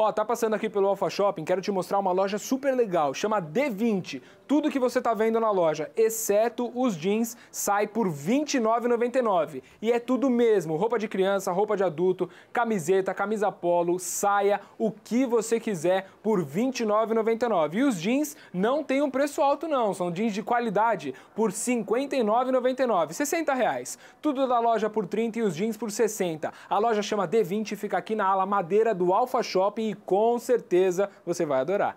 Ó, tá passando aqui pelo Alpha Shopping, quero te mostrar uma loja super legal, chama D20. Tudo que você está vendo na loja, exceto os jeans, sai por R$ 29,99. E é tudo mesmo: roupa de criança, roupa de adulto, camiseta, camisa polo, saia, o que você quiser por R$ 29,99. E os jeans não tem um preço alto, não. São jeans de qualidade por R$ 59,99. R$ 60 reais. Tudo da loja por 30 e os jeans por 60. A loja chama D20 e fica aqui na ala Madeira do Alfa Shopping e com certeza você vai adorar.